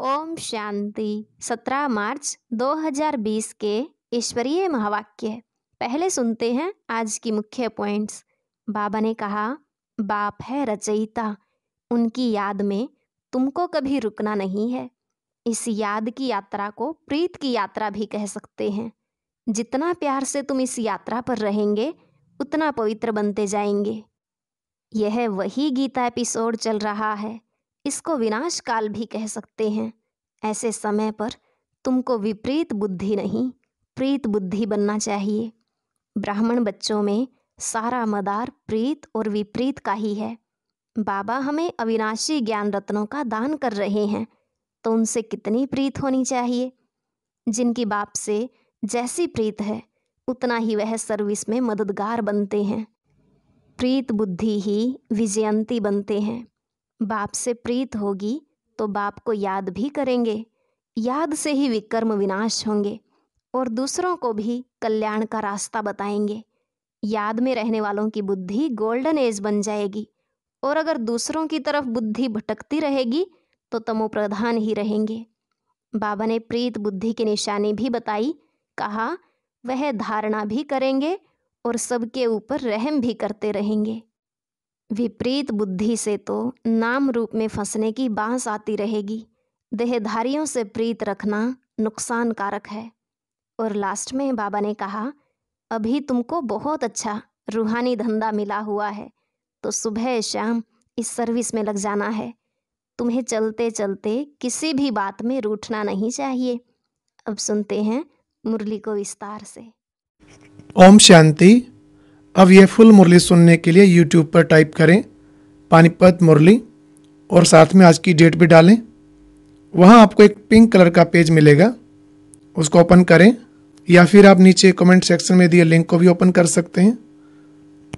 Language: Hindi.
ओम शांति 17 मार्च 2020 के ईश्वरीय महावाक्य पहले सुनते हैं आज की मुख्य पॉइंट्स बाबा ने कहा बाप है रचयिता उनकी याद में तुमको कभी रुकना नहीं है इस याद की यात्रा को प्रीत की यात्रा भी कह सकते हैं जितना प्यार से तुम इस यात्रा पर रहेंगे उतना पवित्र बनते जाएंगे यह वही गीता एपिसोड चल रहा है इसको विनाश काल भी कह सकते हैं ऐसे समय पर तुमको विपरीत बुद्धि नहीं प्रीत बुद्धि बनना चाहिए ब्राह्मण बच्चों में सारा मदार प्रीत और विपरीत का ही है बाबा हमें अविनाशी ज्ञान रत्नों का दान कर रहे हैं तो उनसे कितनी प्रीत होनी चाहिए जिनकी बाप से जैसी प्रीत है उतना ही वह सर्विस में मददगार बनते हैं प्रीत बुद्धि ही विजयंती बनते हैं बाप से प्रीत होगी तो बाप को याद भी करेंगे याद से ही विकर्म विनाश होंगे और दूसरों को भी कल्याण का रास्ता बताएंगे याद में रहने वालों की बुद्धि गोल्डन एज बन जाएगी और अगर दूसरों की तरफ बुद्धि भटकती रहेगी तो तमोप्रधान ही रहेंगे बाबा ने प्रीत बुद्धि की निशानी भी बताई कहा वह धारणा भी करेंगे और सबके ऊपर रहम भी करते रहेंगे विपरीत बुद्धि से तो नाम रूप में फंसने की बांस आती रहेगी देहधारियों से प्रीत रखना नुकसान कारक है और लास्ट में बाबा ने कहा अभी तुमको बहुत अच्छा रूहानी धंधा मिला हुआ है तो सुबह शाम इस सर्विस में लग जाना है तुम्हें चलते चलते किसी भी बात में रूठना नहीं चाहिए अब सुनते हैं मुरली को विस्तार से ओम शांति अब यह फुल मुरली सुनने के लिए यूट्यूब पर टाइप करें पानीपत मुरली और साथ में आज की डेट भी डालें वहाँ आपको एक पिंक कलर का पेज मिलेगा उसको ओपन करें या फिर आप नीचे कमेंट सेक्शन में दिए लिंक को भी ओपन कर सकते हैं